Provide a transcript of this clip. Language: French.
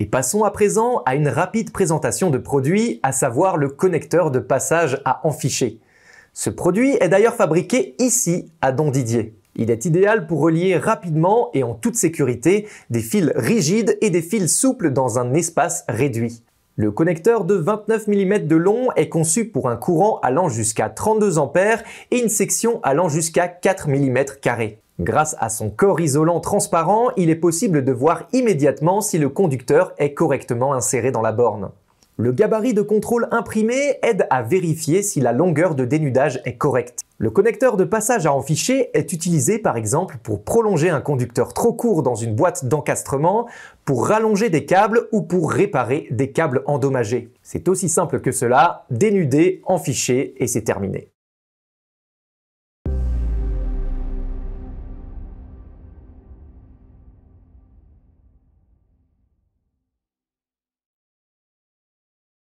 Et passons à présent à une rapide présentation de produit, à savoir le connecteur de passage à enficher. Ce produit est d'ailleurs fabriqué ici, à Don Didier. Il est idéal pour relier rapidement et en toute sécurité des fils rigides et des fils souples dans un espace réduit. Le connecteur de 29 mm de long est conçu pour un courant allant jusqu'à 32 A et une section allant jusqu'à 4 mm Grâce à son corps isolant transparent, il est possible de voir immédiatement si le conducteur est correctement inséré dans la borne. Le gabarit de contrôle imprimé aide à vérifier si la longueur de dénudage est correcte. Le connecteur de passage à enficher est utilisé par exemple pour prolonger un conducteur trop court dans une boîte d'encastrement, pour rallonger des câbles ou pour réparer des câbles endommagés. C'est aussi simple que cela, dénuder, enficher et c'est terminé.